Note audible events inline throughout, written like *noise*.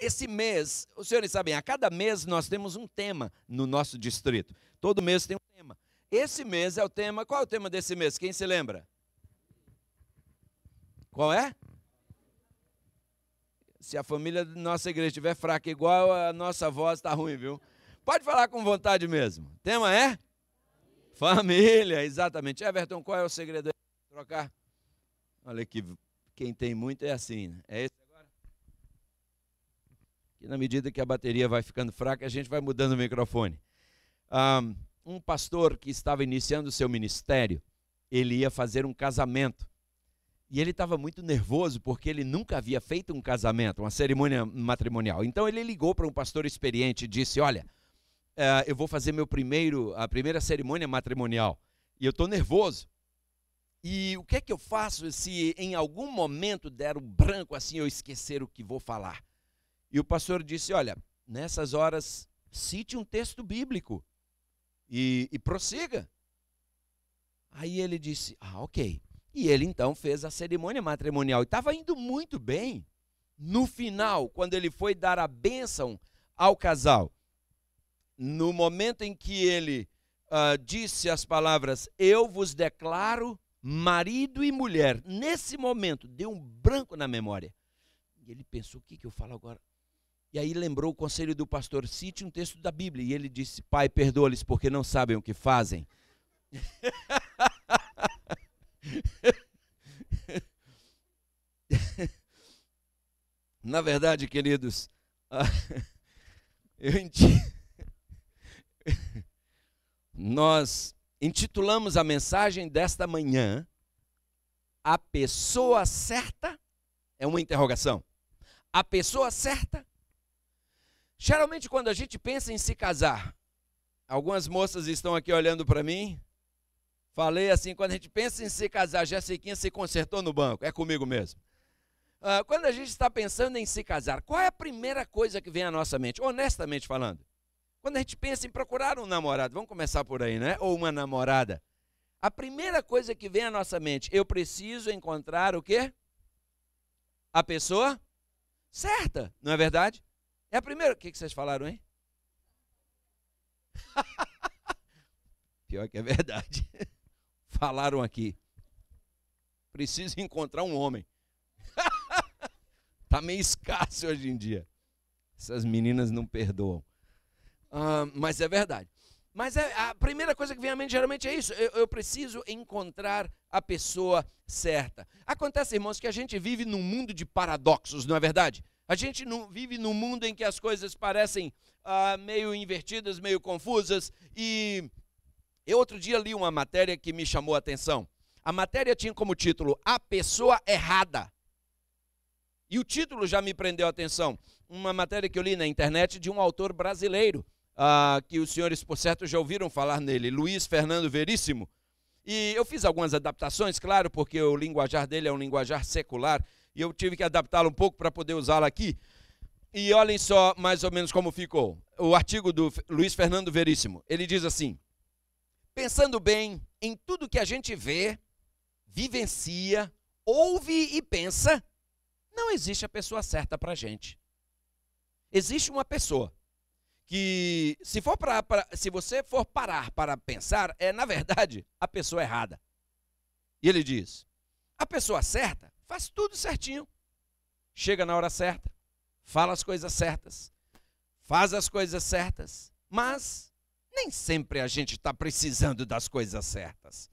esse mês, os senhores sabem, a cada mês nós temos um tema no nosso distrito. Todo mês tem um tema. Esse mês é o tema. Qual é o tema desse mês? Quem se lembra? Qual é? Se a família da nossa igreja estiver fraca igual, a nossa voz está ruim, viu? Pode falar com vontade mesmo. O tema é? Família, exatamente. Everton, qual é o segredo Trocar? Olha que quem tem muito é assim, né? É esse que na medida que a bateria vai ficando fraca, a gente vai mudando o microfone. Um pastor que estava iniciando o seu ministério, ele ia fazer um casamento. E ele estava muito nervoso porque ele nunca havia feito um casamento, uma cerimônia matrimonial. Então ele ligou para um pastor experiente e disse: Olha, eh, eu vou fazer meu primeiro, a primeira cerimônia matrimonial e eu estou nervoso. E o que é que eu faço se em algum momento der o branco assim eu esquecer o que vou falar? E o pastor disse: Olha, nessas horas, cite um texto bíblico e, e prossiga. Aí ele disse: Ah, ok. E ele então fez a cerimônia matrimonial. E estava indo muito bem. No final, quando ele foi dar a bênção ao casal, no momento em que ele uh, disse as palavras: Eu vos declaro marido e mulher. Nesse momento, deu um branco na memória. E ele pensou: O que, que eu falo agora? E aí lembrou o conselho do pastor: cite um texto da Bíblia. E ele disse: Pai, perdoa-lhes porque não sabem o que fazem. *laughs* Na verdade, queridos, inti... *laughs* *laughs* nós intitulamos a mensagem desta manhã A pessoa certa é uma interrogação. A pessoa certa Geralmente, quando a gente pensa em se casar, algumas moças estão aqui olhando para mim. Falei assim: quando a gente pensa em se casar, Jessiquinha se consertou no banco, é comigo mesmo. Uh, quando a gente está pensando em se casar, qual é a primeira coisa que vem à nossa mente, honestamente falando? Quando a gente pensa em procurar um namorado, vamos começar por aí, né? Ou uma namorada. A primeira coisa que vem à nossa mente, eu preciso encontrar o quê? A pessoa certa, não é verdade? É a primeira. O que, que vocês falaram, hein? *laughs* Pior que é verdade. *laughs* Falaram aqui. Preciso encontrar um homem. *laughs* tá meio escasso hoje em dia. Essas meninas não perdoam. Ah, mas é verdade. Mas é, a primeira coisa que vem à mente geralmente é isso. Eu, eu preciso encontrar a pessoa certa. Acontece, irmãos, que a gente vive num mundo de paradoxos, não é verdade? A gente não vive num mundo em que as coisas parecem ah, meio invertidas, meio confusas. E eu outro dia li uma matéria que me chamou a atenção. A matéria tinha como título A Pessoa Errada. E o título já me prendeu a atenção. Uma matéria que eu li na internet de um autor brasileiro, ah, que os senhores, por certo, já ouviram falar nele, Luiz Fernando Veríssimo. E eu fiz algumas adaptações, claro, porque o linguajar dele é um linguajar secular, e eu tive que adaptá-la um pouco para poder usá-la aqui. E olhem só mais ou menos como ficou. O artigo do Luiz Fernando Veríssimo, ele diz assim: Pensando bem em tudo que a gente vê, vivencia, ouve e pensa, não existe a pessoa certa para a gente. Existe uma pessoa que, se, for pra, pra, se você for parar para pensar, é, na verdade, a pessoa errada. E ele diz: a pessoa certa Faz tudo certinho. Chega na hora certa, fala as coisas certas, faz as coisas certas, mas nem sempre a gente está precisando das coisas certas.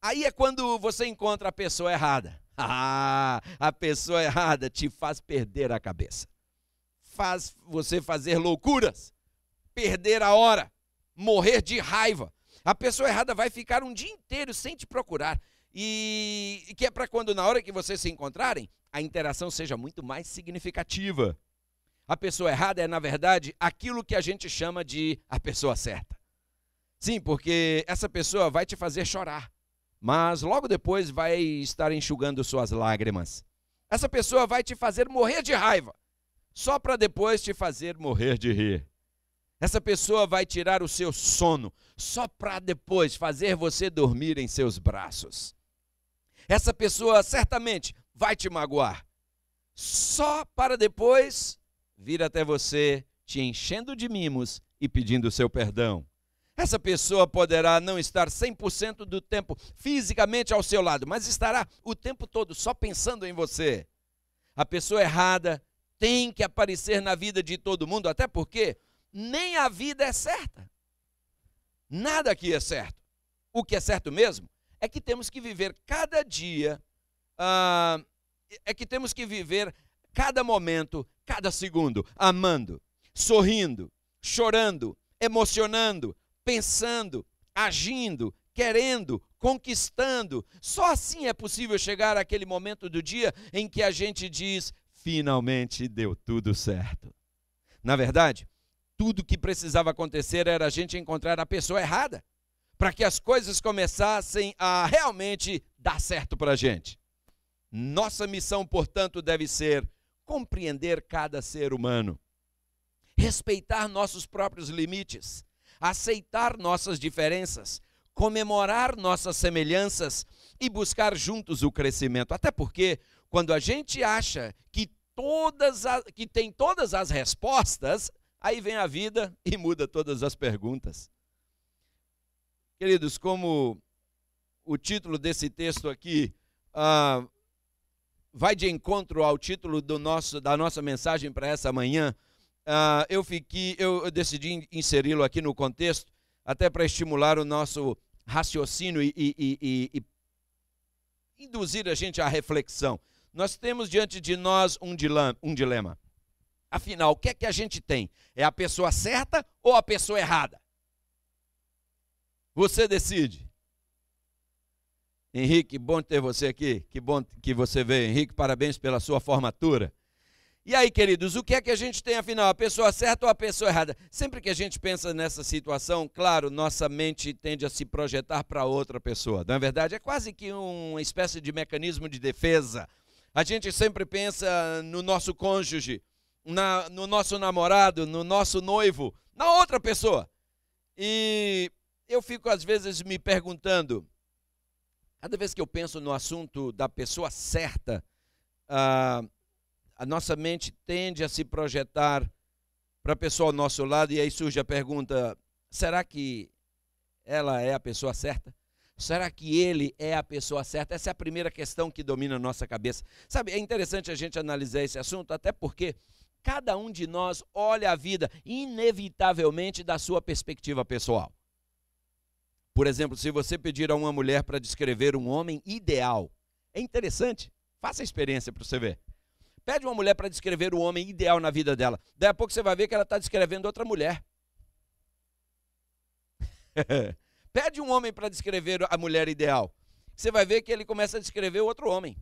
Aí é quando você encontra a pessoa errada. *laughs* Ah, a pessoa errada te faz perder a cabeça. Faz você fazer loucuras, perder a hora, morrer de raiva. A pessoa errada vai ficar um dia inteiro sem te procurar. E que é para quando, na hora que vocês se encontrarem, a interação seja muito mais significativa. A pessoa errada é, na verdade, aquilo que a gente chama de a pessoa certa. Sim, porque essa pessoa vai te fazer chorar, mas logo depois vai estar enxugando suas lágrimas. Essa pessoa vai te fazer morrer de raiva, só para depois te fazer morrer de rir. Essa pessoa vai tirar o seu sono, só para depois fazer você dormir em seus braços essa pessoa certamente vai te magoar. Só para depois vir até você te enchendo de mimos e pedindo seu perdão. Essa pessoa poderá não estar 100% do tempo fisicamente ao seu lado, mas estará o tempo todo só pensando em você. A pessoa errada tem que aparecer na vida de todo mundo, até porque nem a vida é certa. Nada aqui é certo. O que é certo mesmo é que temos que viver cada dia, ah, é que temos que viver cada momento, cada segundo, amando, sorrindo, chorando, emocionando, pensando, agindo, querendo, conquistando. Só assim é possível chegar àquele momento do dia em que a gente diz: finalmente deu tudo certo. Na verdade, tudo que precisava acontecer era a gente encontrar a pessoa errada para que as coisas começassem a realmente dar certo para a gente. Nossa missão, portanto, deve ser compreender cada ser humano, respeitar nossos próprios limites, aceitar nossas diferenças, comemorar nossas semelhanças e buscar juntos o crescimento. Até porque, quando a gente acha que, todas a, que tem todas as respostas, aí vem a vida e muda todas as perguntas. Queridos, como o título desse texto aqui ah, vai de encontro ao título do nosso, da nossa mensagem para essa manhã, ah, eu fiquei, eu, eu decidi inseri-lo aqui no contexto, até para estimular o nosso raciocínio e, e, e, e induzir a gente à reflexão. Nós temos diante de nós um dilema, um dilema. Afinal, o que é que a gente tem? É a pessoa certa ou a pessoa errada? Você decide. Henrique, bom ter você aqui. Que bom que você veio, Henrique. Parabéns pela sua formatura. E aí, queridos, o que é que a gente tem afinal? A pessoa certa ou a pessoa errada? Sempre que a gente pensa nessa situação, claro, nossa mente tende a se projetar para outra pessoa. É verdade, é quase que uma espécie de mecanismo de defesa. A gente sempre pensa no nosso cônjuge, na, no nosso namorado, no nosso noivo, na outra pessoa. E eu fico às vezes me perguntando, cada vez que eu penso no assunto da pessoa certa, a, a nossa mente tende a se projetar para a pessoa ao nosso lado e aí surge a pergunta: será que ela é a pessoa certa? Será que ele é a pessoa certa? Essa é a primeira questão que domina a nossa cabeça. Sabe, é interessante a gente analisar esse assunto, até porque cada um de nós olha a vida inevitavelmente da sua perspectiva pessoal. Por exemplo, se você pedir a uma mulher para descrever um homem ideal, é interessante, faça a experiência para você ver. Pede uma mulher para descrever o homem ideal na vida dela. Daí a pouco você vai ver que ela está descrevendo outra mulher. *laughs* Pede um homem para descrever a mulher ideal. Você vai ver que ele começa a descrever outro homem.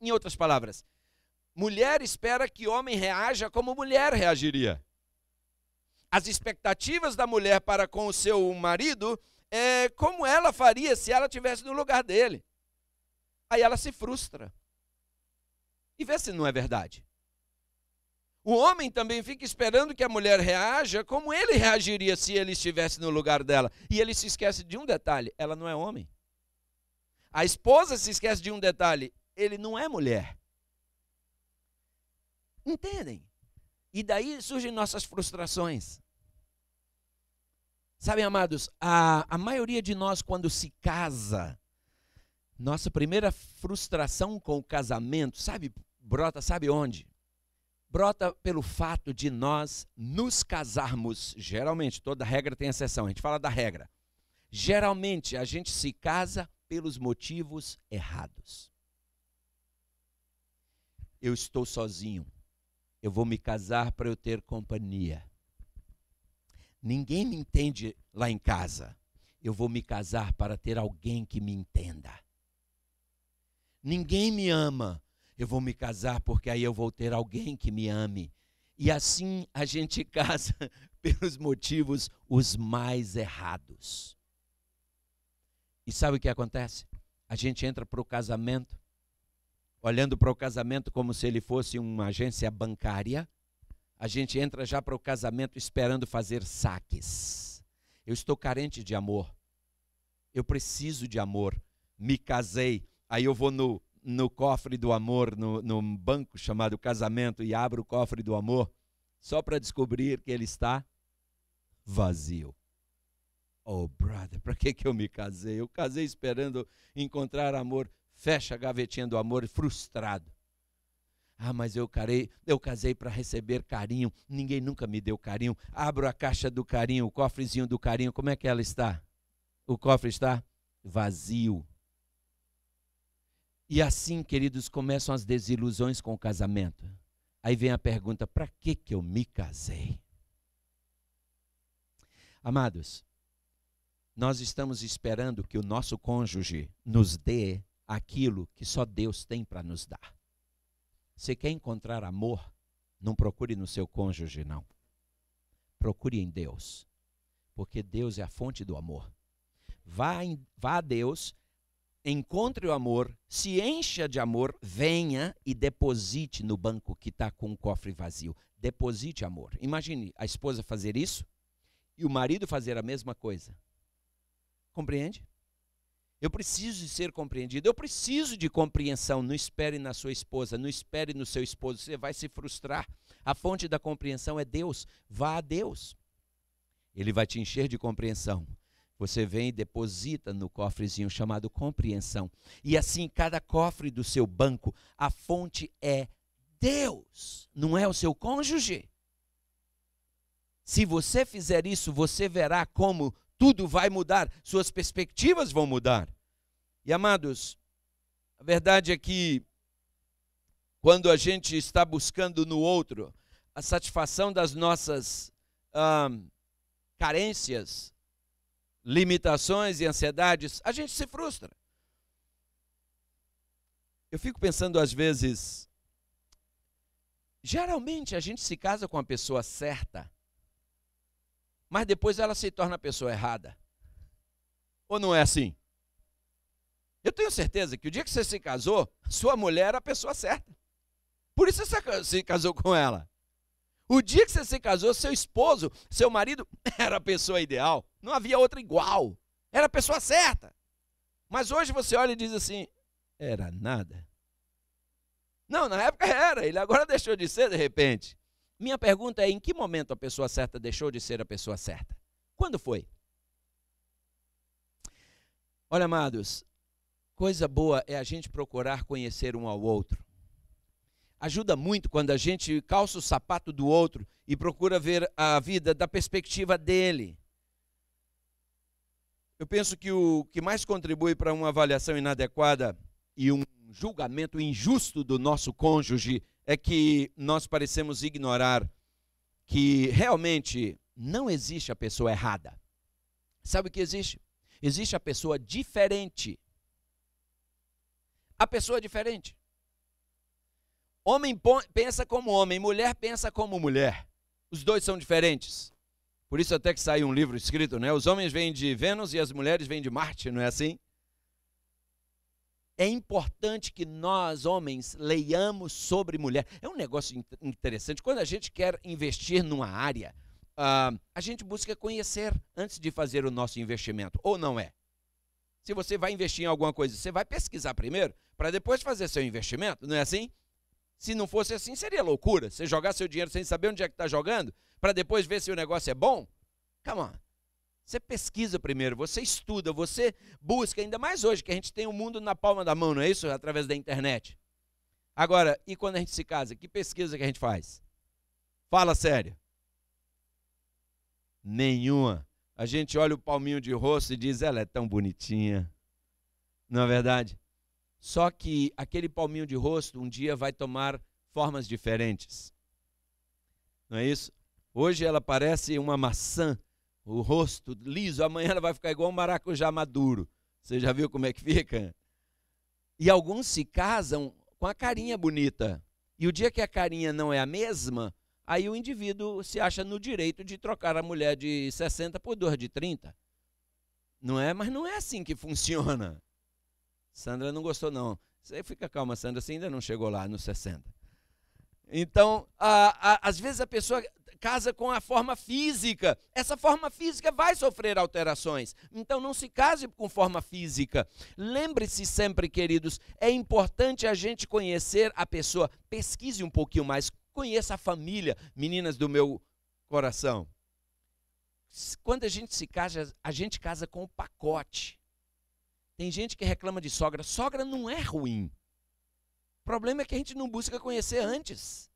Em outras palavras, mulher espera que homem reaja como mulher reagiria. As expectativas da mulher para com o seu marido é como ela faria se ela tivesse no lugar dele. Aí ela se frustra. E vê se não é verdade. O homem também fica esperando que a mulher reaja como ele reagiria se ele estivesse no lugar dela. E ele se esquece de um detalhe: ela não é homem. A esposa se esquece de um detalhe: ele não é mulher. Entendem? E daí surgem nossas frustrações. Sabem, amados, a, a maioria de nós, quando se casa, nossa primeira frustração com o casamento, sabe, brota, sabe onde? Brota pelo fato de nós nos casarmos, geralmente, toda regra tem exceção, a gente fala da regra. Geralmente a gente se casa pelos motivos errados. Eu estou sozinho eu vou me casar para eu ter companhia. Ninguém me entende lá em casa. Eu vou me casar para ter alguém que me entenda. Ninguém me ama. Eu vou me casar porque aí eu vou ter alguém que me ame. E assim a gente *laughs* casa pelos motivos os mais errados. E sabe o que acontece? A gente entra para o casamento olhando para o casamento como se ele fosse uma agência bancária, a gente entra já para o casamento esperando fazer saques. Eu estou carente de amor. Eu preciso de amor. Me casei. Aí eu vou no, no cofre do amor, no, no banco chamado casamento, e abro o cofre do amor, só para descobrir que ele está vazio. Oh, brother, para que, que eu me casei? Eu casei esperando encontrar amor fecha a gavetinha do amor frustrado. Ah, mas eu, carei, eu casei para receber carinho, ninguém nunca me deu carinho. Abro a caixa do carinho, o cofrezinho do carinho, como é que ela está? O cofre está vazio. E assim, queridos, começam as desilusões com o casamento. Aí vem a pergunta: para que, que eu me casei? Amados, nós estamos esperando que o nosso cônjuge nos dê aquilo que só Deus tem para nos dar. Se quer encontrar amor, não procure no seu cônjuge, não. Procure em Deus, porque Deus é a fonte do amor. Vá, em, vá a Deus, encontre o amor, se encha de amor, venha e deposite no banco que está com o cofre vazio. Deposite amor. Imagine a esposa fazer isso e o marido fazer a mesma coisa. Compreende? Eu preciso de ser compreendido. Eu preciso de compreensão. Não espere na sua esposa, não espere no seu esposo. Você vai se frustrar. A fonte da compreensão é Deus. Vá a Deus. Ele vai te encher de compreensão. Você vem e deposita no cofrezinho chamado compreensão. E assim, cada cofre do seu banco, a fonte é Deus, não é o seu cônjuge. Se você fizer isso, você verá como tudo vai mudar, suas perspectivas vão mudar. E amados, a verdade é que quando a gente está buscando no outro a satisfação das nossas carências, limitações e ansiedades, a gente se frustra. Eu fico pensando às vezes, geralmente a gente se casa com a pessoa certa mas depois ela se torna a pessoa errada. Ou não é assim? Eu tenho certeza que o dia que você se casou, sua mulher era a pessoa certa. Por isso você se casou com ela. O dia que você se casou, seu esposo, seu marido, *laughs* era a pessoa ideal. Não havia outra igual. Era a pessoa certa. Mas hoje você olha e diz assim: era nada. Não, na época era, ele agora deixou de ser de repente. Minha pergunta é: em que momento a pessoa certa deixou de ser a pessoa certa? Quando foi? Olha, amados, coisa boa é a gente procurar conhecer um ao outro. Ajuda muito quando a gente calça o sapato do outro e procura ver a vida da perspectiva dele. Eu penso que o que mais contribui para uma avaliação inadequada e um julgamento injusto do nosso cônjuge é que nós parecemos ignorar que realmente não existe a pessoa errada. Sabe o que existe? Existe a pessoa diferente. A pessoa diferente. Homem pensa como homem, mulher pensa como mulher. Os dois são diferentes. Por isso até que saiu um livro escrito, né? Os homens vêm de Vênus e as mulheres vêm de Marte, não é assim? é importante que nós, homens, leiamos sobre mulher. É um negócio interessante. Quando a gente quer investir numa área, uh, a gente busca conhecer antes de fazer o nosso investimento, ou não é? Se você vai investir em alguma coisa, você vai pesquisar primeiro para depois fazer seu investimento, não é assim? Se não fosse assim, seria loucura. Você jogar seu dinheiro sem saber onde é que está jogando, para depois ver se o negócio é bom? Come on. Você pesquisa primeiro, você estuda, você busca, ainda mais hoje que a gente tem o mundo na palma da mão, não é isso? Através da internet. Agora, e quando a gente se casa, que pesquisa que a gente faz? Fala sério. Nenhuma. A gente olha o palminho de rosto e diz, ela é tão bonitinha. Não é verdade? Só que aquele palminho de rosto um dia vai tomar formas diferentes. Não é isso? Hoje ela parece uma maçã o rosto liso, amanhã ela vai ficar igual um maracujá maduro. Você já viu como é que fica? E alguns se casam com a carinha bonita. E o dia que a carinha não é a mesma, aí o indivíduo se acha no direito de trocar a mulher de 60 por duas de 30. Não é? Mas não é assim que funciona. Sandra não gostou, não. Você fica calma, Sandra, você ainda não chegou lá nos 60. Então, a, a, às vezes a pessoa casa com a forma física. Essa forma física vai sofrer alterações. Então não se case com forma física. Lembre-se sempre, queridos, é importante a gente conhecer a pessoa. Pesquise um pouquinho mais, conheça a família, meninas do meu coração. Quando a gente se casa, a gente casa com o pacote. Tem gente que reclama de sogra. Sogra não é ruim problema é que a gente não busca conhecer antes.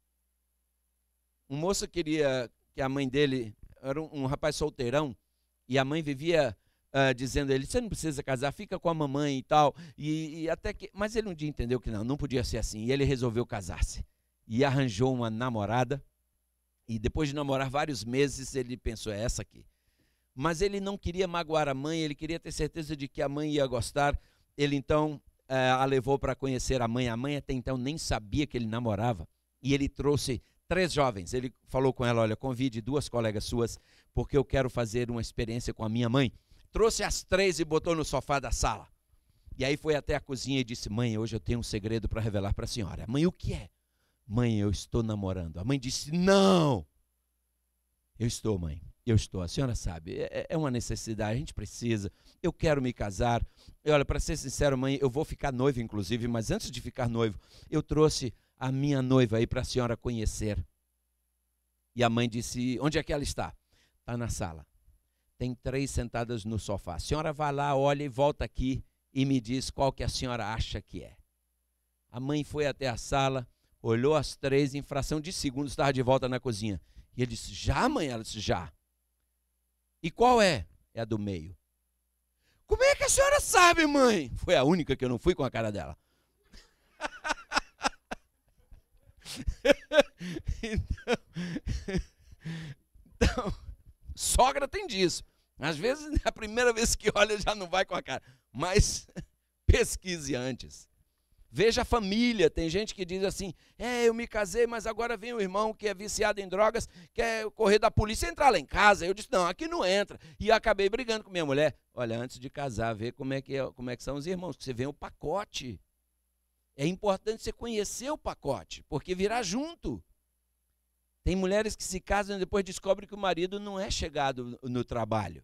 Um moço queria que a mãe dele, era um, um rapaz solteirão, e a mãe vivia Uh, dizendo a ele: você não precisa casar, fica com a mamãe e tal. E, e, até que, mas ele um dia entendeu que não, não podia ser assim. E ele resolveu casar-se e arranjou uma namorada. E depois de namorar vários meses, ele pensou: é essa aqui. Mas ele não queria magoar a mãe, ele queria ter certeza de que a mãe ia gostar. Ele então a levou para conhecer a mãe. A mãe até então nem sabia que ele namorava. E ele trouxe três jovens. Ele falou com ela: Olha, convide duas colegas suas, porque eu quero fazer uma experiência com a minha mãe. Trouxe as três e botou no sofá da sala. E aí foi até a cozinha e disse: Mãe, hoje eu tenho um segredo para revelar para a senhora. Mãe, o que é? Mãe, eu estou namorando. A mãe disse: Não! Eu estou, mãe eu estou. A senhora sabe, é, é, é uma necessidade, a gente precisa. Eu quero me casar. E olha, para ser sincero, mãe, eu vou ficar noivo, inclusive, mas antes de ficar noivo, eu trouxe a minha noiva aí para a senhora conhecer. E a mãe disse: Onde é que ela está? Está na sala. Tem três sentadas no sofá. A senhora vai lá, olha e volta aqui e me diz qual que a senhora acha que é. A mãe foi até a sala, olhou as três, em fração de segundos estava de volta na cozinha. E ele disse: Já, mãe? Ela disse: Já. E qual é? É a do meio. Como é que a senhora sabe, mãe? Foi a única que eu não fui com a cara dela. *laughs* então, então, sogra tem disso. Às vezes, a primeira vez que olha já não vai com a cara. Mas pesquise antes. Veja a família. Tem gente que diz assim: é, eu me casei, mas agora vem o irmão que é viciado em drogas, quer correr da polícia entrar lá em casa. Eu disse: não, aqui não entra. E acabei brigando com minha mulher. Olha, antes de casar, vê como é que, é, como é que são os irmãos, você vê o pacote. É importante você conhecer o pacote, porque virá junto. Tem mulheres que se casam e depois descobrem que o marido não é chegado no trabalho.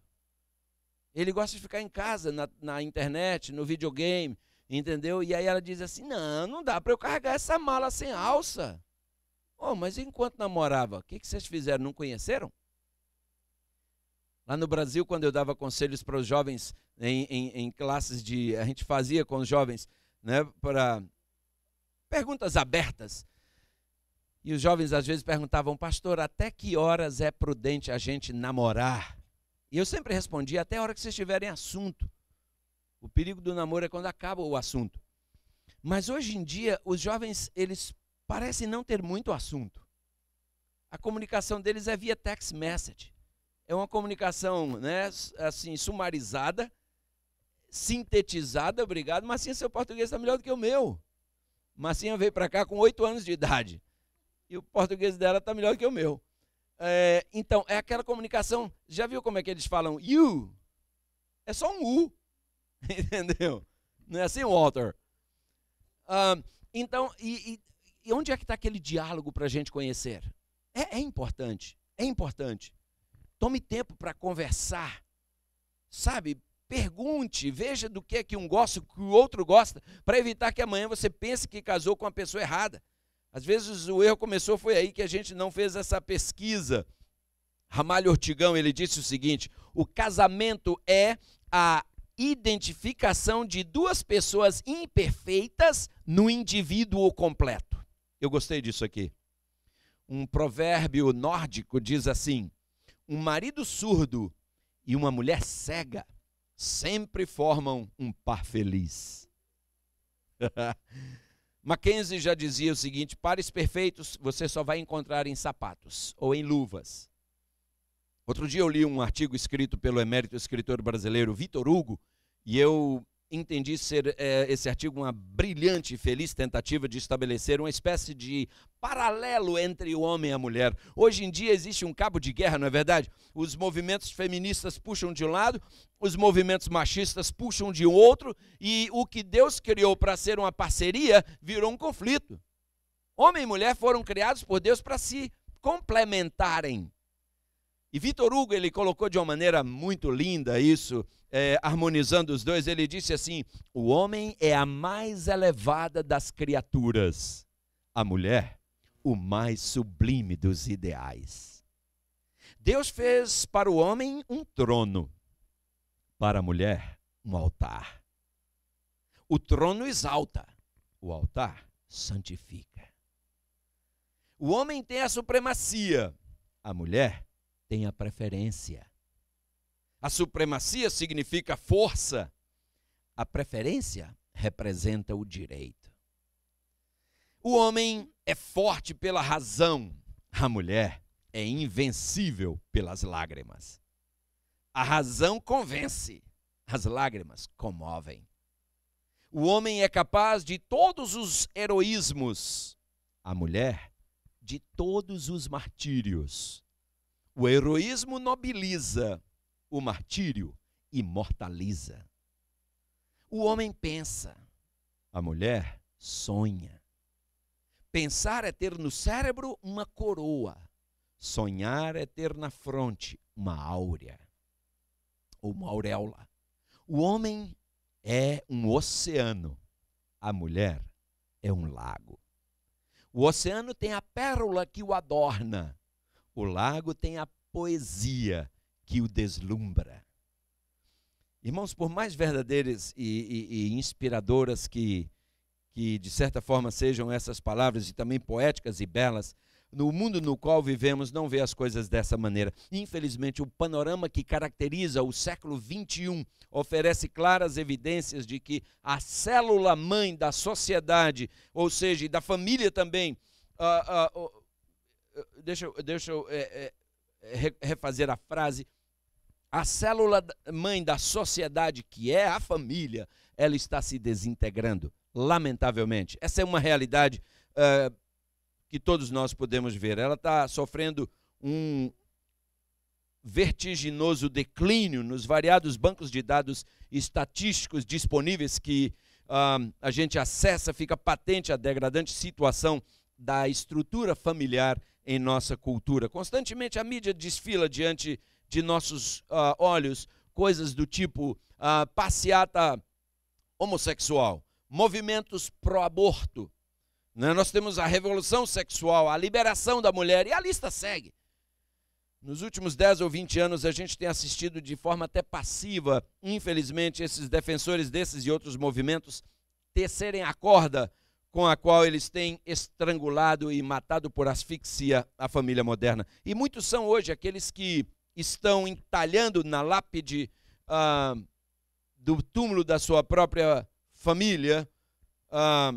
Ele gosta de ficar em casa, na, na internet, no videogame. Entendeu? E aí ela diz assim: não, não dá para eu carregar essa mala sem alça. Oh, mas enquanto namorava, o que, que vocês fizeram? Não conheceram? Lá no Brasil, quando eu dava conselhos para os jovens em, em, em, classes de. A gente fazia com os jovens, né? Para perguntas abertas. E os jovens às vezes perguntavam, pastor, até que horas é prudente a gente namorar? E eu sempre respondia, até a hora que vocês tiverem assunto. O perigo do namoro é quando acaba o assunto. Mas hoje em dia, os jovens, eles parecem não ter muito assunto. A comunicação deles é via text message. É uma comunicação, né, assim, sumarizada, sintetizada, obrigado. Marcinha, seu português está melhor do que o meu. Marcinha veio para cá com oito anos de idade. E o português dela está melhor do que o meu. É, então, é aquela comunicação. Já viu como é que eles falam you? É só um U. *laughs* Entendeu? Não é assim, Walter? Um, então, e, e, e, onde é que está aquele diálogo para a gente conhecer? É, é importante, é importante. Tome tempo para conversar, sabe? Pergunte, veja do que é que um gosta, o que o outro gosta, para evitar que amanhã você pense que casou com a pessoa errada. Às vezes o erro começou foi aí que a gente não fez essa pesquisa. Ramalho Ortigão, ele disse o seguinte: o casamento é a identificação de duas pessoas imperfeitas no indivíduo completo. Eu gostei disso aqui. Um provérbio nórdico diz assim: um marido surdo e uma mulher cega sempre formam um par feliz. *laughs* Mackenzie já dizia o seguinte: pares perfeitos você só vai encontrar em sapatos ou em luvas. Outro dia eu li um artigo escrito pelo emérito escritor brasileiro Vitor Hugo, e eu entendi ser é, esse artigo uma brilhante e feliz tentativa de estabelecer uma espécie de paralelo entre o homem e a mulher. Hoje em dia existe um cabo de guerra, não é verdade? Os movimentos feministas puxam de um lado, os movimentos machistas puxam de outro, e o que Deus criou para ser uma parceria virou um conflito. Homem e mulher foram criados por Deus para se complementarem. E Vitor Hugo ele colocou de uma maneira muito linda isso é, harmonizando os dois, ele disse assim: o homem é a mais elevada das criaturas, a mulher, o mais sublime dos ideais. Deus fez para o homem um trono, para a mulher, um altar. O trono exalta, o altar santifica. O homem tem a supremacia, a mulher tem a preferência. A supremacia significa força. A preferência representa o direito. O homem é forte pela razão, a mulher é invencível pelas lágrimas. A razão convence, as lágrimas comovem. O homem é capaz de todos os heroísmos, a mulher de todos os martírios. O heroísmo nobiliza, o martírio imortaliza. O homem pensa, a mulher sonha. Pensar é ter no cérebro uma coroa, sonhar é ter na fronte uma áurea ou uma auréola. O homem é um oceano, a mulher é um lago. O oceano tem a pérola que o adorna, o lago tem a poesia que o deslumbra. Irmãos, por mais verdadeiras e, e, e inspiradoras que, que, de certa forma, sejam essas palavras, e também poéticas e belas, no mundo no qual vivemos, não vê as coisas dessa maneira. Infelizmente, o panorama que caracteriza o século XXI oferece claras evidências de que a célula mãe da sociedade, ou seja, da família também, uh, uh, uh, deixa, deixa eu é, é, refazer a frase, a célula mãe da sociedade, que é a família, ela está se desintegrando, lamentavelmente. Essa é uma realidade uh, que todos nós podemos ver. Ela está sofrendo um vertiginoso declínio nos variados bancos de dados estatísticos disponíveis que uh, a gente acessa, fica patente a degradante situação da estrutura familiar em nossa cultura. Constantemente a mídia desfila diante de nossos uh, olhos coisas do tipo uh, passeata homossexual, movimentos pró-aborto. Né? Nós temos a revolução sexual, a liberação da mulher, e a lista segue. Nos últimos 10 ou 20 anos, a gente tem assistido de forma até passiva, infelizmente, esses defensores desses e outros movimentos tecerem a corda com a qual eles têm estrangulado e matado por asfixia a família moderna. E muitos são hoje aqueles que estão entalhando na lápide ah, do túmulo da sua própria família, ah,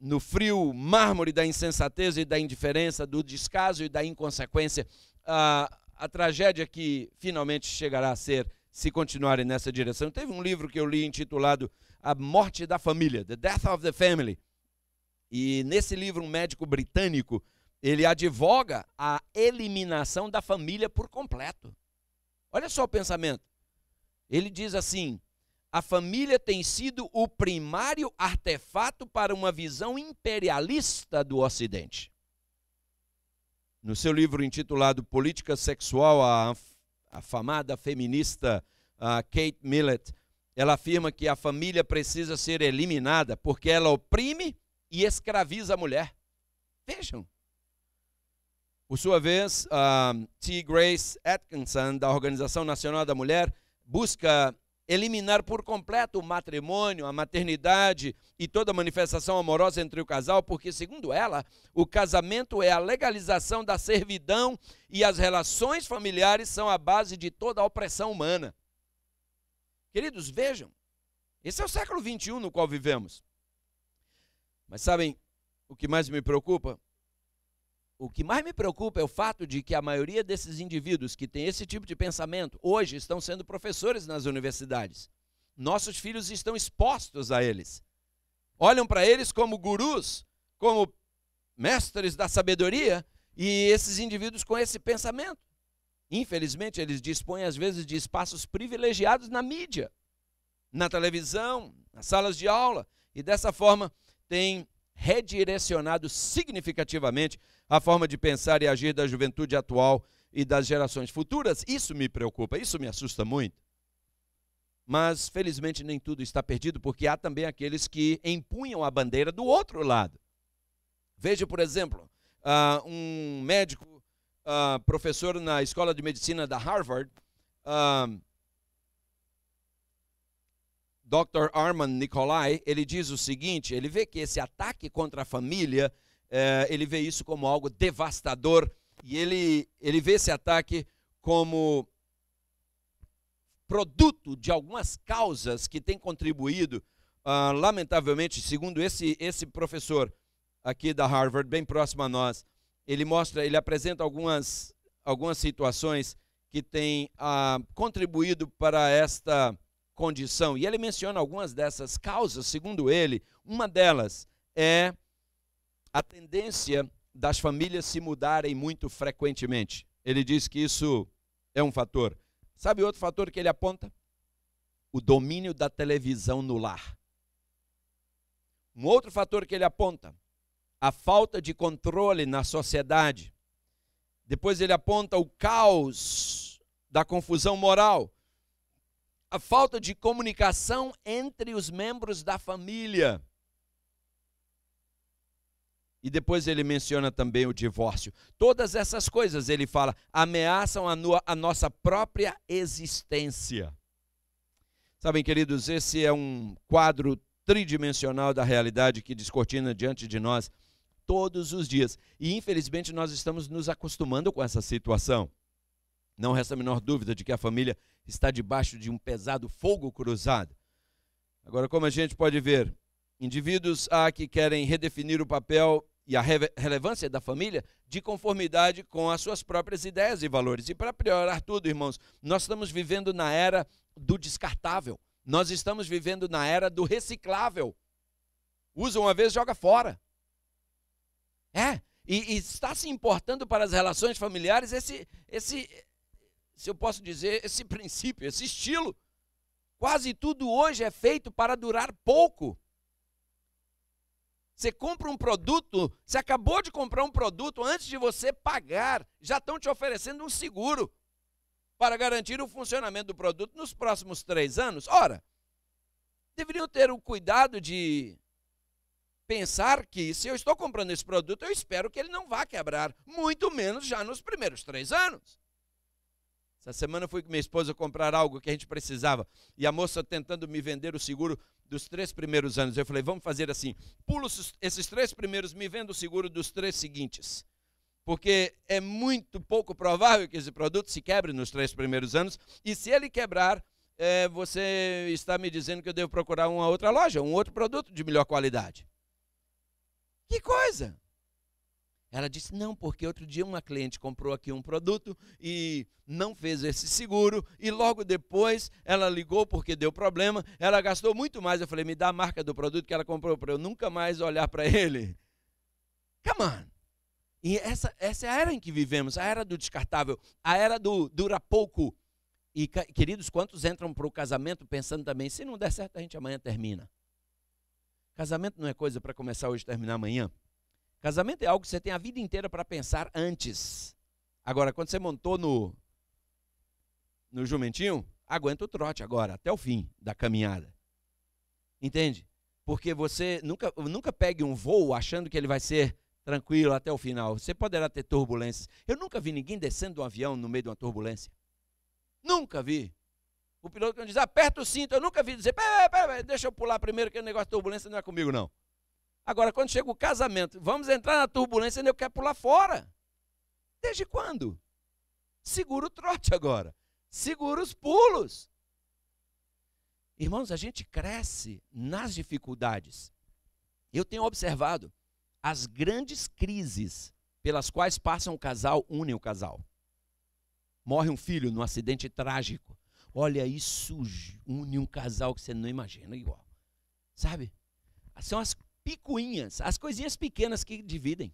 no frio mármore da insensatez e da indiferença, do descaso e da inconsequência, a tragédia que finalmente chegará a ser se continuarem nessa direção. Teve um livro que eu li intitulado A Morte da Família, The Death of the Family. E nesse livro, um médico britânico ele advoga a eliminação da família por completo. Olha só o pensamento. Ele diz assim: a família tem sido o primário artefato para uma visão imperialista do Ocidente. No seu livro intitulado Política Sexual, a afamada feminista Kate Millett, ela afirma que a família precisa ser eliminada porque ela oprime e escraviza a mulher. Vejam, por sua vez, a T. Grace Atkinson, da Organização Nacional da Mulher, busca eliminar por completo o matrimônio, a maternidade e toda manifestação amorosa entre o casal, porque, segundo ela, o casamento é a legalização da servidão e as relações familiares são a base de toda a opressão humana. Queridos, vejam, esse é o século XXI no qual vivemos. Mas sabem o que mais me preocupa? o que mais me preocupa é o fato de que a maioria desses indivíduos que têm esse tipo de pensamento hoje estão sendo professores nas universidades. Nossos filhos estão expostos a eles. Olham para eles como gurus, como mestres da sabedoria, e esses indivíduos com esse pensamento. Infelizmente, eles dispõem às vezes de espaços privilegiados na mídia, na televisão, nas salas de aula, e dessa forma têm redirecionado significativamente a forma de pensar e agir da juventude atual e das gerações futuras. Isso me preocupa, isso me assusta muito. Mas, felizmente, nem tudo está perdido, porque há também aqueles que empunham a bandeira do outro lado. Veja, por exemplo, uh, um médico, uh, professor na escola de medicina da Harvard, uh, ah, Dr. Arman Nicolai, ele diz o seguinte: ele vê que esse ataque contra a família é, ele vê isso como algo devastador e ele, ele vê esse ataque como produto de algumas causas que têm contribuído, ah, lamentavelmente, segundo esse, esse professor aqui da Harvard, bem próximo a nós, ele mostra, ele apresenta algumas, algumas situações que têm ah, contribuído para esta condição. E ele menciona algumas dessas causas, segundo ele, uma delas é a tendência das famílias se mudarem muito frequentemente. Ele diz que isso é um fator. Sabe outro fator que ele aponta? O domínio da televisão no lar. Um outro fator que ele aponta, a falta de controle na sociedade. Depois ele aponta o caos da confusão moral, a falta de comunicação entre os membros da família. E depois ele menciona também o divórcio. Todas essas coisas, ele fala, ameaçam a, no, a nossa própria existência. Sabem, queridos, esse é um quadro tridimensional da realidade que descortina diante de nós todos os dias. E infelizmente nós estamos nos acostumando com essa situação. Não resta a menor dúvida de que a família está debaixo de um pesado fogo cruzado. Agora, como a gente pode ver, indivíduos há que querem redefinir o papel e a relevância da família de conformidade com as suas próprias ideias e valores. E para piorar tudo, irmãos, nós estamos vivendo na era do descartável. Nós estamos vivendo na era do reciclável. Usa uma vez, joga fora. É, e, e está se importando para as relações familiares esse, esse, se eu posso dizer, esse *laughs* princípio, esse estilo. Quase tudo hoje é feito para durar pouco. Você compra um produto, você acabou de comprar um produto antes de você pagar, já estão te oferecendo um seguro para garantir o funcionamento do produto nos próximos três anos. Ora, deveriam ter o cuidado de pensar que se eu estou comprando esse produto, eu espero que ele não vá quebrar, muito menos já nos primeiros três anos. Essa semana eu fui com minha esposa comprar algo que a gente precisava e a moça tentando me vender o seguro dos três primeiros anos. Eu falei, vamos fazer assim: pulo esses três primeiros, me vendo seguro dos três seguintes. Porque é muito pouco provável que esse produto se quebre nos três primeiros anos. E se ele quebrar, é, você está me dizendo que eu devo procurar uma outra loja, um outro produto de melhor qualidade. Que coisa! Ela disse: Não, porque outro dia uma cliente comprou aqui um produto e não fez esse seguro, e logo depois ela ligou porque deu problema, ela gastou muito mais. Eu falei: Me dá a marca do produto que ela comprou para eu nunca mais olhar para ele. Come on. E essa, essa é a era em que vivemos, a era do descartável, a era do dura pouco. E, queridos, quantos entram para o casamento pensando também: se não der certo, a gente amanhã termina? Casamento não é coisa para começar hoje e terminar amanhã. Casamento é algo que você tem a vida inteira para pensar antes. Agora, quando você montou no, no jumentinho, aguenta o trote agora, até o fim da caminhada. Entende? Porque você nunca, nunca pegue um voo achando que ele vai ser tranquilo até o final. Você poderá ter turbulências. Eu nunca vi ninguém descendo de um avião no meio de uma turbulência. Nunca vi. O piloto quando diz, aperta o cinto, eu nunca vi dizer, pera, pera, pera, deixa eu pular primeiro que o negócio de turbulência não é comigo não. Agora, quando chega o casamento, vamos entrar na turbulência, eu quero pular fora. Desde quando? Segura o trote agora. Segura os pulos. Irmãos, a gente cresce nas dificuldades. Eu tenho observado as grandes crises pelas quais passa um casal, une o casal. Morre um filho num acidente trágico. Olha, isso une um casal que você não imagina igual. Sabe? São as picuinhas, as coisinhas pequenas que dividem.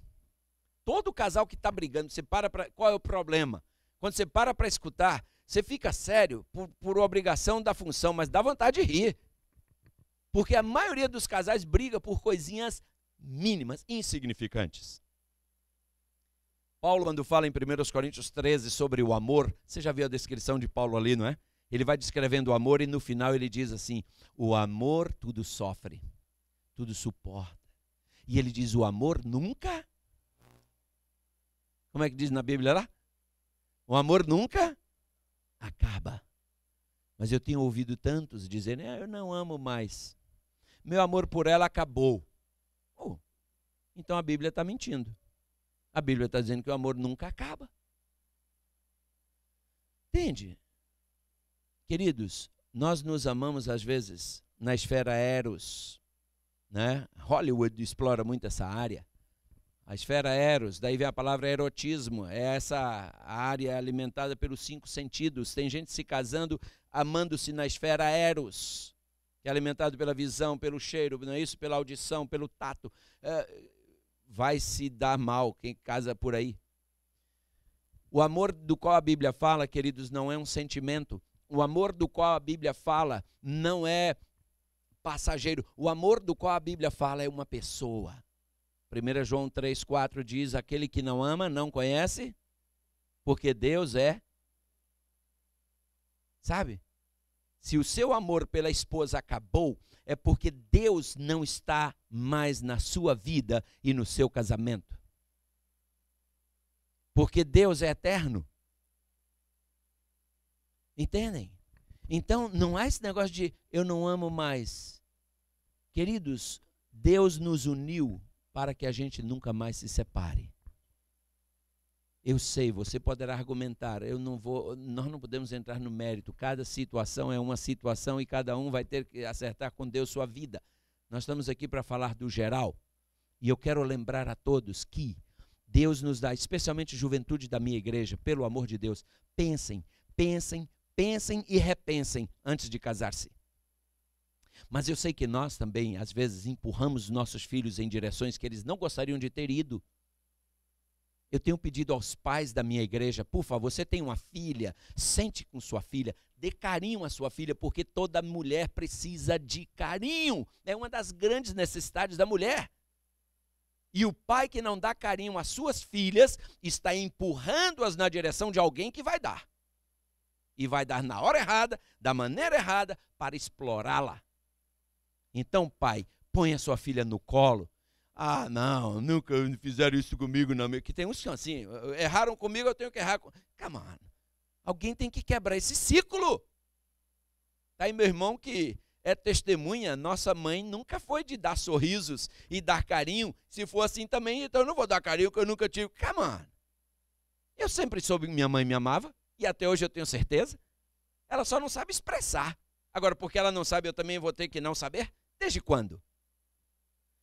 Todo casal que está brigando, você para para. Qual é o problema? Quando você para para escutar, você fica sério por, por obrigação da função, mas dá vontade de rir. Porque a maioria dos casais briga por coisinhas mínimas, insignificantes. Paulo, quando fala em 1 Coríntios 13 sobre o amor, você já viu a descrição de Paulo ali, não é? Ele vai descrevendo o amor e no final ele diz assim: O amor tudo sofre, tudo suporta. E ele diz: o amor nunca. Como é que diz na Bíblia lá? O amor nunca acaba. Mas eu tenho ouvido tantos dizendo: ah, eu não amo mais. Meu amor por ela acabou. Oh, então a Bíblia está mentindo. A Bíblia está dizendo que o amor nunca acaba. Entende? Queridos, nós nos amamos às vezes na esfera eros, né? Hollywood explora muito essa área. A esfera eros, daí vem a palavra erotismo, é essa área alimentada pelos cinco sentidos. Tem gente se casando, amando-se na esfera eros, que é alimentado pela visão, pelo cheiro, não é isso? Pela audição, pelo tato. É, vai se dar mal quem casa por aí. O amor do qual a Bíblia fala, queridos, não é um sentimento. O amor do qual a Bíblia fala não é passageiro. O amor do qual a Bíblia fala é uma pessoa. 1 João 3,4 diz: Aquele que não ama não conhece, porque Deus é. Sabe? Se o seu amor pela esposa acabou, é porque Deus não está mais na sua vida e no seu casamento. Porque Deus é eterno. Entendem? Então, não há esse negócio de eu não amo mais. Queridos, Deus nos uniu para que a gente nunca mais se separe. Eu sei, você poderá argumentar, eu não vou, nós não podemos entrar no mérito. Cada situação é uma situação e cada um vai ter que acertar com Deus sua vida. Nós estamos aqui para falar do geral. E eu quero lembrar a todos que Deus nos dá, especialmente juventude da minha igreja, pelo amor de Deus, pensem, pensem pensem e repensem antes de casar-se. Mas eu sei que nós também, às vezes, empurramos nossos filhos em direções que eles não gostariam de ter ido. Eu tenho pedido aos pais da minha igreja, por favor, você tem uma filha, sente com sua filha, dê carinho à sua filha, porque toda mulher precisa de carinho. É uma das grandes necessidades da mulher. E o pai que não dá carinho às suas filhas está empurrando-as na direção de alguém que vai dar e vai dar na hora errada, da maneira errada, para explorá-la. Então, pai, põe a sua filha no colo. Ah, não, nunca fizeram isso comigo, não. Que tem uns que são assim, erraram comigo, eu tenho que errar. Com... Come on. Alguém tem que quebrar esse ciclo. Tá aí meu irmão que é testemunha, nossa mãe nunca foi de dar sorrisos e dar carinho. Se for assim também, então eu não vou dar carinho que eu nunca tive. Come on. Eu sempre soube que minha mãe me amava e até hoje eu tenho certeza, ela só não sabe expressar. Agora, porque ela não sabe, eu também vou ter que não saber? Desde quando?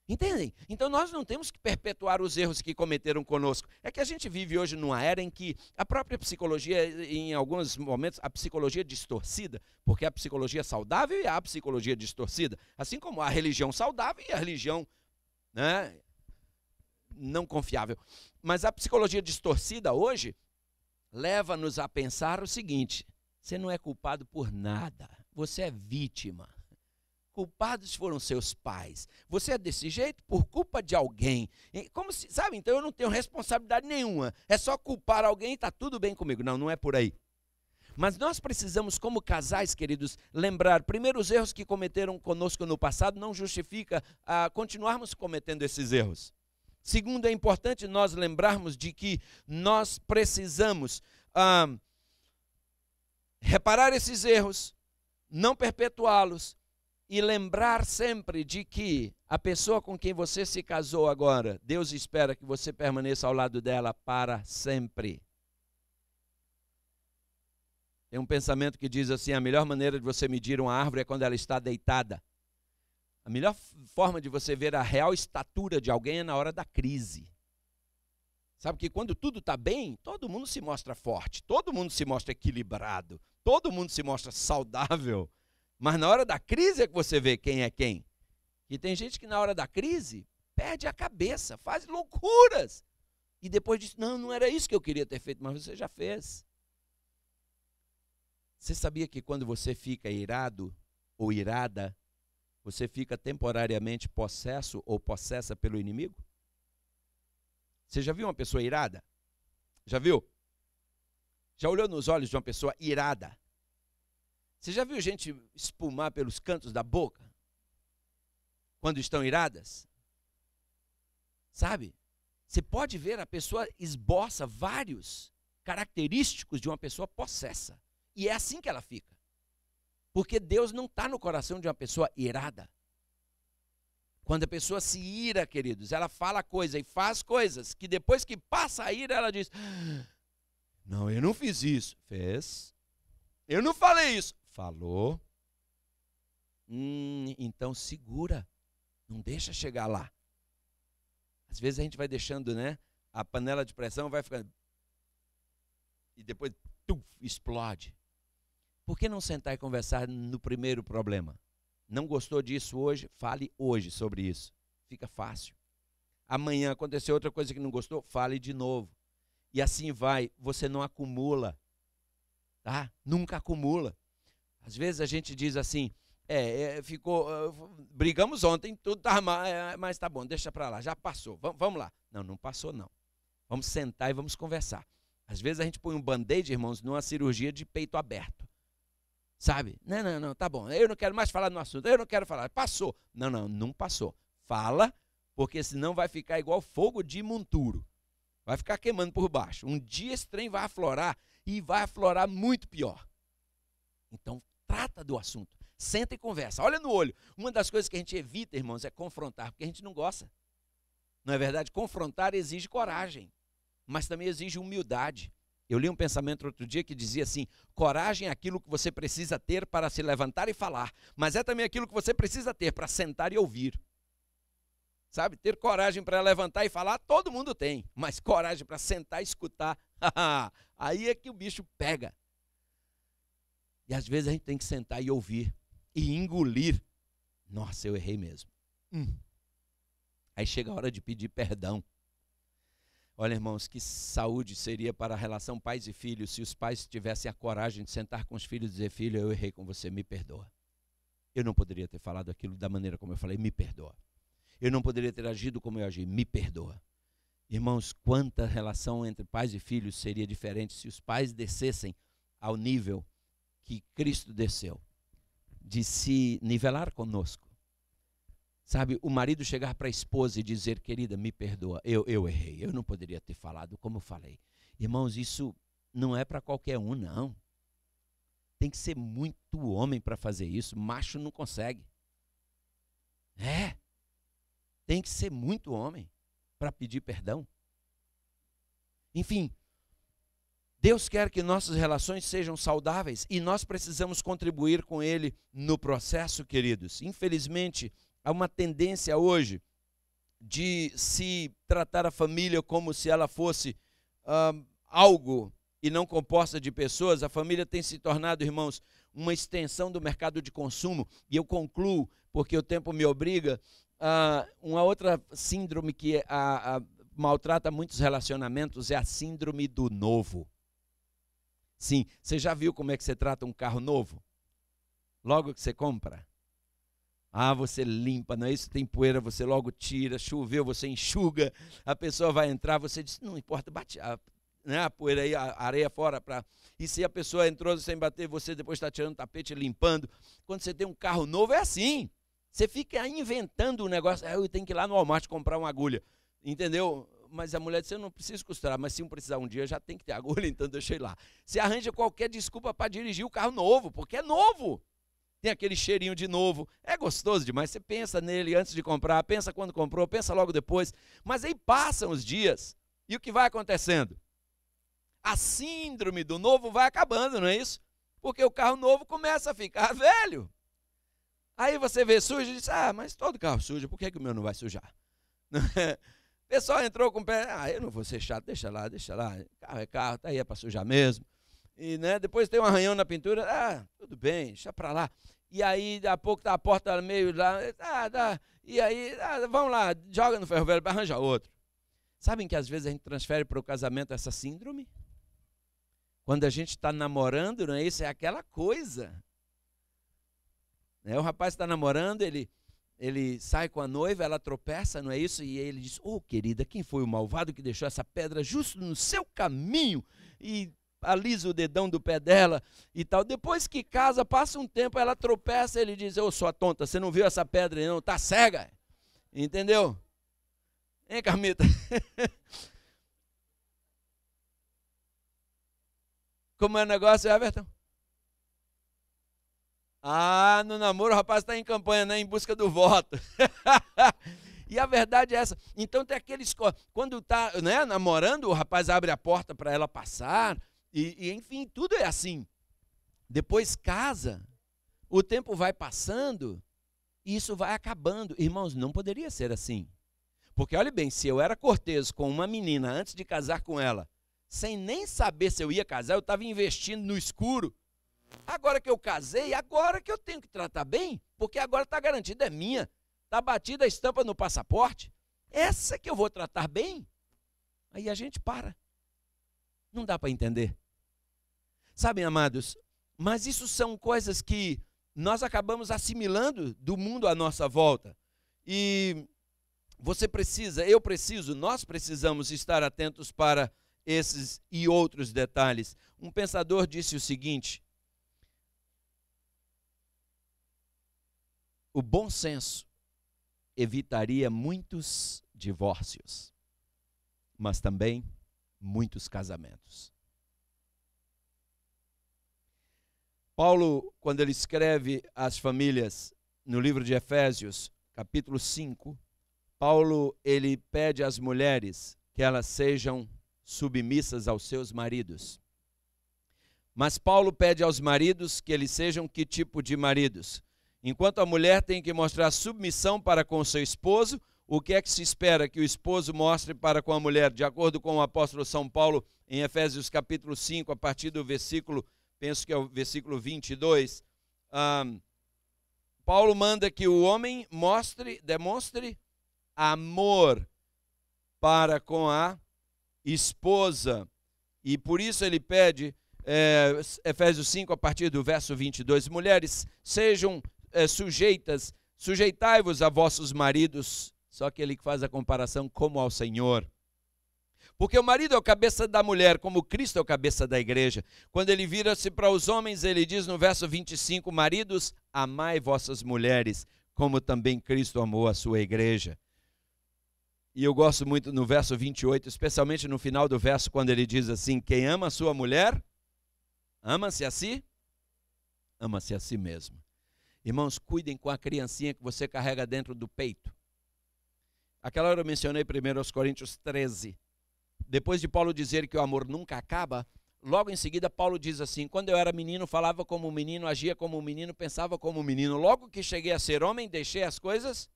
Entendem? Então nós não temos que perpetuar os erros que cometeram conosco. É que a gente vive hoje numa era em que a própria psicologia, em alguns momentos, a psicologia distorcida, porque a psicologia saudável e a psicologia distorcida, assim como a religião saudável e a religião né, não confiável. Mas a psicologia distorcida hoje, leva-nos a pensar o seguinte: você não é culpado por nada, você é vítima. Culpados foram seus pais. Você é desse jeito por culpa de alguém. Como se, sabe, então eu não tenho responsabilidade nenhuma. É só culpar alguém e está tudo bem comigo. Não, não é por aí. Mas nós precisamos, como casais, queridos, lembrar: primeiro, os erros que cometeram conosco no passado não justifica ah, continuarmos cometendo esses erros. Segundo, é importante nós lembrarmos de que nós precisamos ah, reparar esses erros, não perpetuá-los e lembrar sempre de que a pessoa com quem você se casou agora, Deus espera que você permaneça ao lado dela para sempre. Tem um pensamento que diz assim: a melhor maneira de você medir uma árvore é quando ela está deitada. A melhor forma de você ver a real estatura de alguém é na hora da crise. Sabe que quando tudo está bem, todo mundo se mostra forte, todo mundo se mostra equilibrado, todo mundo se mostra saudável. Mas na hora da crise é que você vê quem é quem. E tem gente que na hora da crise perde a cabeça, faz loucuras. E depois diz: não, não era isso que eu queria ter feito, mas você já fez. Você sabia que quando você fica irado ou irada, você fica temporariamente possesso ou possessa pelo inimigo? Você já viu uma pessoa irada? Já viu? Já olhou nos olhos de uma pessoa irada? Você já viu gente espumar pelos cantos da boca? Quando estão iradas? Sabe? Você pode ver a pessoa esboça vários característicos de uma pessoa possessa. E é assim que ela fica. Porque Deus não está no coração de uma pessoa irada. Quando a pessoa se ira, queridos, ela fala coisa e faz coisas que depois que passa a ira, ela diz: ah, Não, eu não fiz isso. Fez. Eu não falei isso. Falou. Hum, então segura. Não deixa chegar lá. Às vezes a gente vai deixando, né? A panela de pressão vai ficando. E depois tum, explode. Por que não sentar e conversar no primeiro problema? Não gostou disso hoje? Fale hoje sobre isso. Fica fácil. Amanhã aconteceu outra coisa que não gostou? Fale de novo. E assim vai. Você não acumula. Tá? Nunca acumula. Às vezes a gente diz assim: é, é ficou. Uh, brigamos ontem, tudo tá eh, mas tá bom, deixa para lá, já passou. Vamos, lá. Não, não passou, não. Vamos sentar e vamos conversar. Às vezes a gente põe um band-aid, irmãos, numa cirurgia de peito aberto. Sabe? Não, não, não, tá bom. Eu não quero mais falar no assunto. Eu não quero falar. Passou. Não, não, não passou. Fala, porque senão vai ficar igual fogo de monturo. Vai ficar queimando por baixo. Um dia esse trem vai aflorar e vai aflorar muito pior. Então, trata do assunto. Senta e conversa. Olha no olho. Uma das coisas que a gente evita, irmãos, é confrontar, porque a gente não gosta. Não é verdade? Confrontar exige coragem, mas também exige humildade. Eu li um pensamento outro dia que dizia assim: coragem é aquilo que você precisa ter para se levantar e falar, mas é também aquilo que você precisa ter para sentar e ouvir. Sabe? Ter coragem para levantar e falar, todo mundo tem, mas coragem para sentar e escutar, *laughs* aí é que o bicho pega. E às vezes a gente tem que sentar e ouvir e engolir. Nossa, eu errei mesmo. Hum. Aí chega a hora de pedir perdão. Olha, irmãos, que saúde seria para a relação pais e filhos se os pais tivessem a coragem de sentar com os filhos e dizer: Filho, eu errei com você, me perdoa. Eu não poderia ter falado aquilo da maneira como eu falei, me perdoa. Eu não poderia ter agido como eu agi, me perdoa. Irmãos, quanta relação entre pais e filhos seria diferente se os pais descessem ao nível que Cristo desceu de se nivelar conosco Sabe, o marido chegar para a esposa e dizer, querida, me perdoa, eu, eu errei, eu não poderia ter falado como falei. Irmãos, isso não é para qualquer um, não. Tem que ser muito homem para fazer isso, macho não consegue. É. Tem que ser muito homem para pedir perdão. Enfim, Deus quer que nossas relações sejam saudáveis e nós precisamos contribuir com Ele no processo, queridos. Infelizmente, Há uma tendência hoje de se tratar a família como se ela fosse uh, algo e não composta de pessoas. A família tem se tornado, irmãos, uma extensão do mercado de consumo. E eu concluo, porque o tempo me obriga, uh, uma outra síndrome que é a, a, maltrata muitos relacionamentos é a síndrome do novo. Sim, você já viu como é que você trata um carro novo? Logo que você compra? Ah, você limpa, não é isso? Tem poeira, você logo tira, choveu, você enxuga, a pessoa vai entrar, você diz, não importa, bate a, né, a poeira aí, a areia fora. Pra... E se a pessoa entrou sem bater, você depois está tirando o tapete, limpando. Quando você tem um carro novo, é assim. Você fica inventando o um negócio, ah, eu tenho que ir lá no Walmart comprar uma agulha, entendeu? Mas a mulher disse, eu não preciso costurar, mas se não precisar um dia, já tem que ter agulha, *laughs* então deixei lá. Você arranja qualquer desculpa para dirigir o carro novo, porque é novo tem aquele cheirinho de novo. É gostoso demais. Você pensa nele antes de comprar, pensa quando comprou, pensa logo depois. Mas aí passam os dias e o que vai acontecendo? A síndrome do novo vai acabando, não é isso? Porque o carro novo começa a ficar *laughs* velho. Aí você vê sujo e diz: Ah, mas todo carro sujo, por que, é que o meu não vai sujar? *laughs* O pessoal entrou com o pé, ah, eu não vou ser chato, deixa lá, deixa lá. Carro é carro, tá aí é para sujar mesmo e né, depois tem um arranhão na pintura, ah, tudo bem, deixa para lá. E aí, da a pouco tá a porta meio lá, ah, dá, e aí, ah, vamos lá, joga no ferro velho para arranjar outro. Sabem que às vezes a gente transfere para o casamento essa síndrome? Quando a gente está namorando, não é isso? É aquela coisa. Né? O rapaz está namorando, ele, ele sai com a noiva, ela tropeça, não é isso? E ele diz: Ô oh, querida, quem foi o malvado que deixou essa pedra justo no seu caminho? E alisa o dedão do pé dela e tal. Depois que casa, passa um tempo, ela tropeça, ele diz: Ô, oh, sua tonta, você não viu essa pedra não? Tá cega. Entendeu? Hein, Carmita? *laughs* Como é o negócio, Everton? Ah, no namoro o rapaz está em campanha, né? Em busca do voto. *laughs* e a verdade é essa. Então tem aqueles. Quando está né, namorando, o rapaz abre a porta para ela passar, e, e enfim, tudo é assim. Depois casa, o tempo vai passando, e isso vai acabando. Irmãos, não poderia ser assim. Porque olhe bem, se eu era cortês com uma menina antes de casar com ela, sem nem saber se eu ia casar, eu estava investindo no escuro. Agora que eu casei, agora que eu tenho que tratar bem, porque agora está garantida é minha, está batida a estampa no passaporte. Essa que eu vou tratar bem. Aí a gente para. Não dá para entender. Sabem, amados, mas isso são coisas que nós acabamos assimilando do mundo à nossa volta. E você precisa, eu preciso, nós precisamos estar atentos para esses e outros detalhes. Um pensador disse o seguinte: o bom senso evitaria muitos divórcios, mas também muitos casamentos. Paulo, quando ele escreve às famílias no livro de Efésios, capítulo 5, Paulo ele pede às mulheres que elas sejam submissas aos seus maridos. Mas Paulo pede aos maridos que eles sejam que tipo de maridos? Enquanto a mulher tem que mostrar submissão para com seu esposo, o que é que se espera que o esposo mostre para com a mulher? De acordo com o apóstolo São Paulo, em Efésios capítulo 5, a partir do versículo, penso que é o versículo 22, um, Paulo manda que o homem mostre, demonstre amor para com a esposa. E por isso ele pede, é, Efésios 5, a partir do verso 22, mulheres, sejam é, sujeitas, sujeitai-vos a vossos maridos só que ele faz a comparação como ao Senhor. Porque o marido é o cabeça da mulher, como Cristo é o cabeça da igreja. Quando ele vira-se para os homens, ele diz no verso 25: Maridos, amai vossas mulheres, como também Cristo amou a sua igreja. E eu gosto muito no verso 28, especialmente no final do verso, quando ele diz assim: Quem ama a sua mulher, ama-se a si, ama-se a si mesmo. Irmãos, cuidem com a criancinha que você carrega dentro do peito. Aquela hora eu mencionei 1 Coríntios 13. Depois de Paulo dizer que o amor nunca acaba, logo em seguida Paulo diz assim: Quando eu era menino, falava como um menino, agia como um menino, pensava como um menino. Logo que cheguei a ser homem, deixei as coisas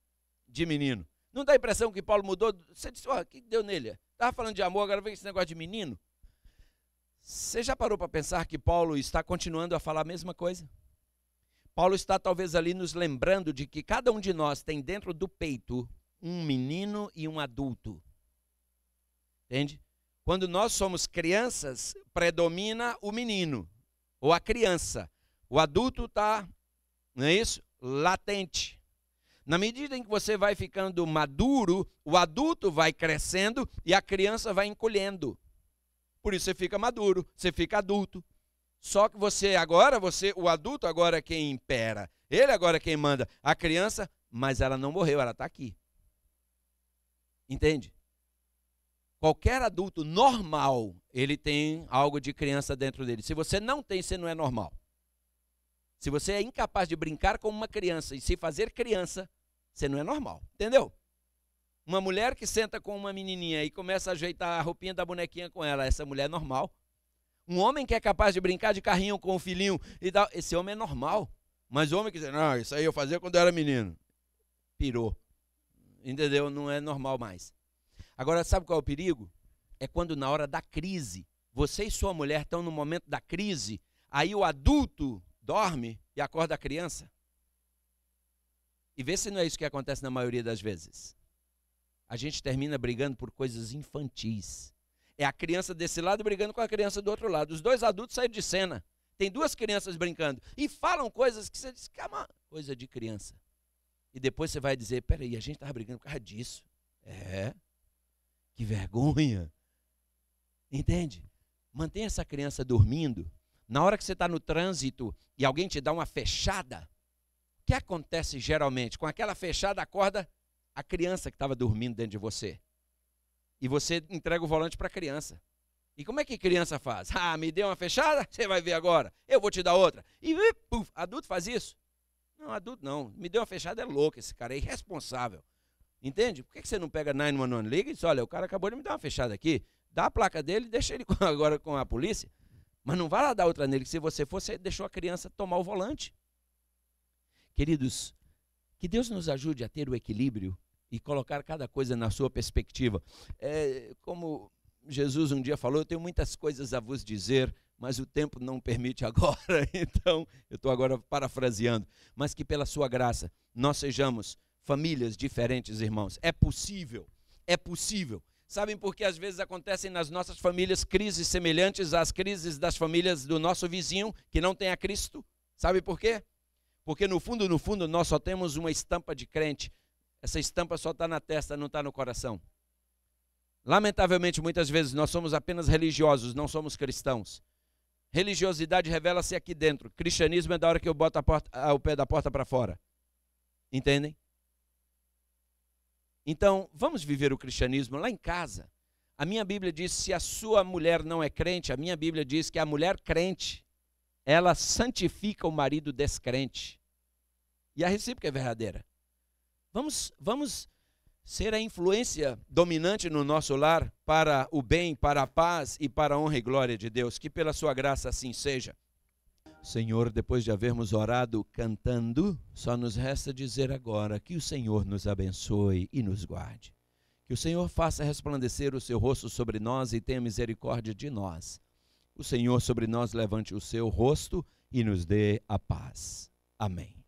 de menino. Não dá a impressão que Paulo mudou? Você disse, o oh, que deu nele? Estava falando de amor, agora vem esse negócio de menino. Você já parou para pensar que Paulo está continuando a falar a mesma coisa? Paulo está talvez ali nos lembrando de que cada um de nós tem dentro do peito um menino e um adulto. Entende? Quando nós somos crianças, predomina o menino ou a criança. O adulto está, não é isso? Latente. Na medida em que você vai ficando maduro, o adulto vai crescendo e a criança vai encolhendo. Por isso você fica maduro, você fica adulto. Só que você agora, você, o adulto agora é quem impera. Ele agora é quem manda. A criança, mas ela não morreu, ela está aqui. Entende? Qualquer adulto normal, ele tem algo de criança dentro dele. Se você não tem, você não é normal. Se você é incapaz de brincar como uma criança e se fazer criança, você não é normal. Entendeu? Uma mulher que senta com uma menininha e começa a ajeitar a roupinha da bonequinha com ela, essa mulher é normal. Um homem que é capaz de brincar de carrinho com o filhinho e tal, esse homem é normal. Mas o homem que diz, não, isso aí eu fazia quando eu era menino. Pirou. Entendeu? Não é normal mais. Agora, sabe qual é o perigo? É quando na hora da crise, você e sua mulher estão no momento da crise, aí o adulto dorme e acorda a criança. E vê se não é isso que acontece na maioria das vezes. A gente termina brigando por coisas infantis. É a criança desse lado brigando com a criança do outro lado. Os dois adultos saíram de cena. Tem duas crianças brincando e falam coisas que você diz, uma coisa de criança. E depois você vai dizer: peraí, a gente estava brigando por causa disso. É. Que vergonha. Entende? Mantenha essa criança dormindo. Na hora que você está no trânsito e alguém te dá uma fechada, o que acontece geralmente? Com aquela fechada, acorda a criança que estava dormindo dentro de você. E você entrega o volante para a criança. E como é que criança faz? *laughs* Ah, me deu uma fechada? Você vai ver agora. Eu vou te dar outra. E puf, adulto faz isso. Não, adulto não. Me deu uma fechada, é louco esse cara, é irresponsável. Entende? Por que, você não pega 911, liga e diz, olha, o cara acabou de me dar uma fechada aqui, dá a placa dele, deixa ele *laughs* agora com a polícia, mas não vá lá dar outra nele, que se você for, você deixou a criança tomar o volante. Queridos, que Deus nos ajude a ter o equilíbrio e colocar cada coisa na sua perspectiva. É, como Jesus um dia falou, eu tenho muitas coisas a vos dizer, mas o tempo não permite agora, *laughs* então eu estou agora parafraseando, mas que pela sua graça nós sejamos famílias diferentes, irmãos. É possível, é possível. Sabem por que às vezes acontecem nas nossas famílias crises semelhantes às crises das famílias do nosso vizinho que não tem a Cristo? Sabe por quê? Porque no fundo, no fundo, nós só temos uma estampa de crente. Essa estampa só está na testa, não está no coração. Lamentavelmente, muitas vezes nós somos apenas religiosos, não somos cristãos. Religiosidade revela-se aqui dentro. Cristianismo é da hora que eu boto a porta, o pé da porta para fora. Entendem? Então, vamos viver o cristianismo lá em casa. A minha Bíblia diz: se a sua mulher não é crente, a minha Bíblia diz que a mulher crente, ela santifica o marido descrente. E a recíproca é verdadeira. Vamos, vamos ser a influência dominante no nosso lar para o bem, para a paz e para a honra e glória de Deus. Que pela sua graça assim seja. Senhor, depois de havermos orado cantando, só nos resta dizer agora que o Senhor nos abençoe e nos guarde. Que o Senhor faça resplandecer o seu rosto sobre nós e tenha misericórdia de nós. O Senhor sobre nós levante o seu rosto e nos dê a paz. Amém.